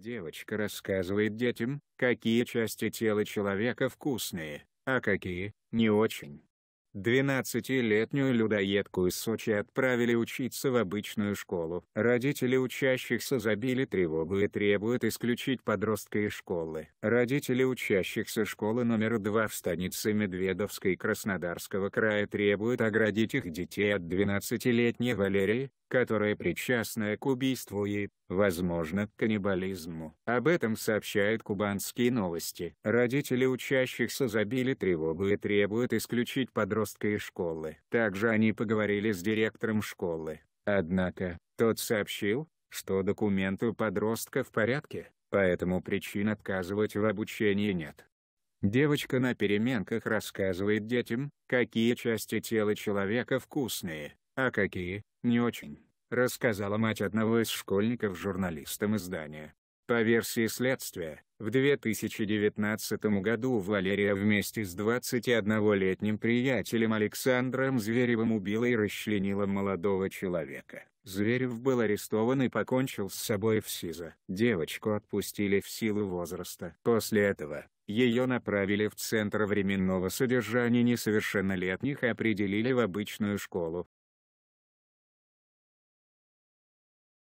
Девочка рассказывает детям, какие части тела человека вкусные, а какие – не очень. Двенадцатилетнюю людоедку из Сочи отправили учиться в обычную школу. Родители учащихся забили тревогу и требуют исключить подростка из школы. Родители учащихся школы номер 2 в станице Медведовской Краснодарского края требуют оградить их детей от 12-летней Валерии, которая причастна к убийству и, возможно, к каннибализму. Об этом сообщают кубанские новости. Родители учащихся забили тревогу и требуют исключить подростка подростка из школы. Также они поговорили с директором школы. Однако, тот сообщил, что документы у подростка в порядке, поэтому причин отказывать в обучении нет. Девочка на переменках рассказывает детям, какие части тела человека вкусные, а какие – не очень, рассказала мать одного из школьников журналистам издания. По версии следствия, в 2019 году Валерия вместе с 21-летним приятелем Александром Зверевым убила и расчленила молодого человека. Зверев был арестован и покончил с собой в СИЗО. Девочку отпустили в силу возраста. После этого, ее направили в Центр временного содержания несовершеннолетних и определили в обычную школу,